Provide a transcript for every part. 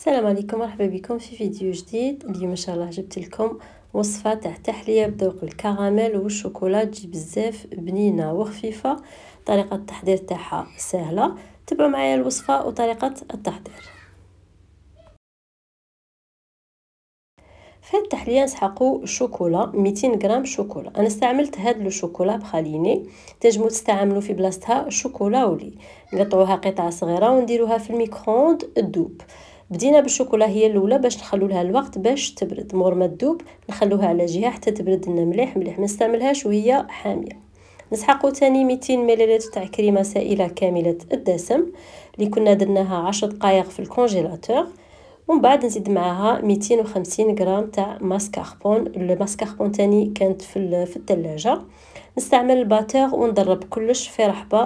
السلام عليكم مرحبا بكم في فيديو جديد اليوم ان شاء الله جبت لكم وصفه تاع تحليه بذوق الكراميل والشوكولا تجي بزاف بنينه وخفيفه طريقه التحضير تاعها سهله تبعوا معايا الوصفه وطريقه التحضير في هاد التحليه نسحقوا شوكولا 200 غرام شوكولا انا استعملت هاد لو شوكولا بخاليني تجمو تستعملوا في بلاصتها شوكولا ولي نقطعوها قطع صغيره ونديروها في الميكرووند دوب بدينا بالشوكولا هي الاولى باش نخلو لها الوقت باش تبرد مور ما تذوب نخلوها على جهه حتى تبرد لنا مليح مليح ما نستعملهاش وهي حاميه نسحقو تاني 200 مليلتر تاع كريمه سائله كامله الدسم اللي كنا درناها 10 دقائق في الكونجيلاتور ومن بعد نزيد معاها 250 غرام تاع ماسكاربون الماسكاربون تاني كانت في في الثلاجه نستعمل الباتور وندرب كلش في رحبه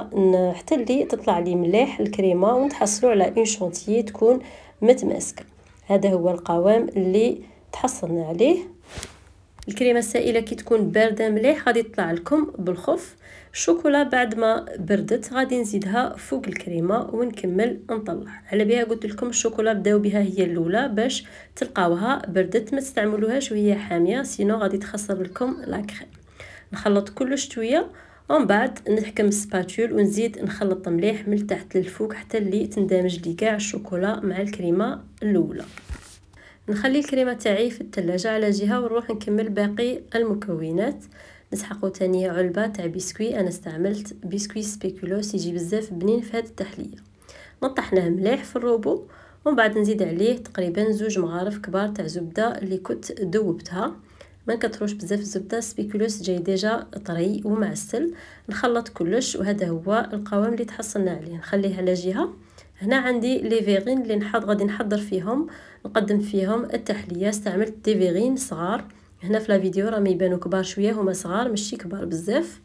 حتى اللي تطلع لي مليح الكريمه ونتحصلوا على اون شونتيي تكون متماسكه هذا هو القوام اللي تحصلنا عليه الكريمه السائله كي تكون بارده مليح غادي يطلع لكم بالخف الشوكولا بعد ما بردت غادي نزيدها فوق الكريمه ونكمل نطلع على بها قلت لكم الشوكولا بداو بها هي الاولى باش تلقاوها بردت ما تستعملوهاش وهي حاميه سينو غادي تخسر لكم لا نخلط كلش شويه ومن بعد نحكم السباتول ونزيد نخلط مليح من تحت للفوق حتى اللي تندمج لي كاع الشوكولا مع الكريمه الاولى نخلي الكريمه تاعي في الثلاجه على جهه ونروح نكمل باقي المكونات نسحقو تانية علبه تاع بسكوي انا استعملت بسكوي سبيكولوس يجي بزاف بنين في هذه التحليه نطحناه مليح في الروبو ومن بعد نزيد عليه تقريبا زوج مغارف كبار تاع زبده اللي كنت ذوبتها ما نكثروش بزاف الزبده السبيكولوس جاي ديجا طري ومعسل نخلط كلش وهذا هو القوام اللي تحصلنا عليه نخليه على جهه هنا عندي لي فيغين اللي نحض غادي نحضر فيهم نقدم فيهم التحليه استعملت دي فيغين صغار هنا في لا فيديو راهم يبانو كبار شويه هما صغار ماشي كبار بزاف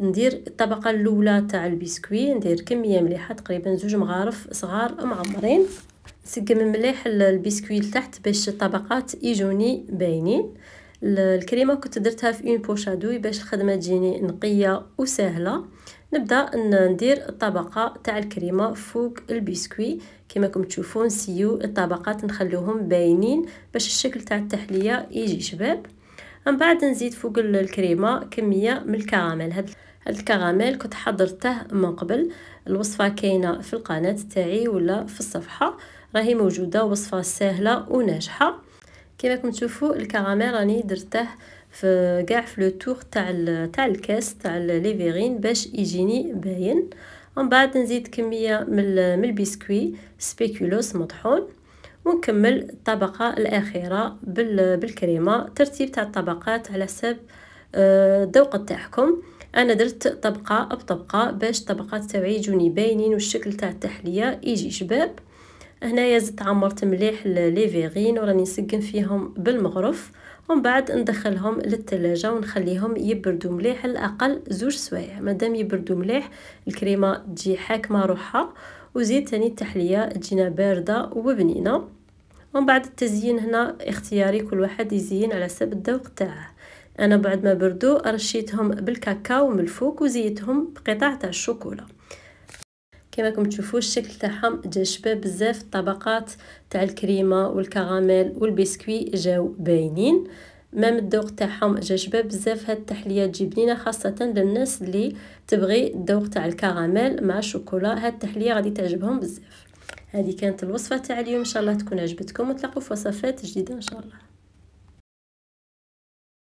ندير الطبقه الاولى تاع البسكوي ندير كميه مليحه تقريبا زوج مغارف صغار معمرين نسقم مليح البسكوي لتحت باش الطبقات يجوني باينين الكريمه كنت درتها في اون بوشادوي باش الخدمه تجيني نقيه وسهله نبدا ندير الطبقه تاع الكريمه فوق البسكوي كما راكم تشوفون سيو الطبقات نخلوهم باينين باش الشكل تاع التحليه يجي شباب من بعد نزيد فوق الكريمه كميه من الكراميل هاد هاد الكراميل كنت حضرته من قبل الوصفه كاينه في القناه تاعي ولا في الصفحه راهي موجوده وصفه سهله وناجحه كما راكم تشوفوا الكراميل راني درته في كاع في لو تور تاع تاع الكاس تاع ليفيرين باش يجيني باين ومن بعد نزيد كميه من من البسكوي سبيكولوس مطحون ونكمل الطبقه الاخيره بالكريمه ترتيب تاع الطبقات على حسب آه، الذوق تاعكم انا درت طبقه بطبقه باش الطبقات تاعي يجوني باينين والشكل تاع التحليه يجي شباب هنايا زدت عمرت مليح لي فيغين وراني نسكن فيهم بالمغرف ومن بعد ندخلهم للثلاجة ونخليهم يبردوا مليح على الأقل زوج سوايع مادام يبردوا مليح الكريمة تجي حاكمة روحها وزيد تاني التحلية تجينا باردة وبنينة ومن بعد التزيين هنا اختياري كل واحد يزين على حسب الذوق تاعه انا بعد ما بردو رشيتهم بالكاكاو من الفوق وزيتهم بقطع تاع الشوكولا كما راكم تشوفوا الشكل تاعهم جا شباب بزاف الطبقات تاع الكريمه والكراميل والبسكوي جاو باينين مام الذوق تاعهم جا شباب بزاف هاد التحليه تجي بنينه خاصه للناس اللي تبغي الذوق تاع الكراميل مع الشوكولا هاد التحليه غادي تعجبهم بزاف هذه كانت الوصفه تاع اليوم ان شاء الله تكون عجبتكم وتلاقوا في وصفات جديده ان شاء الله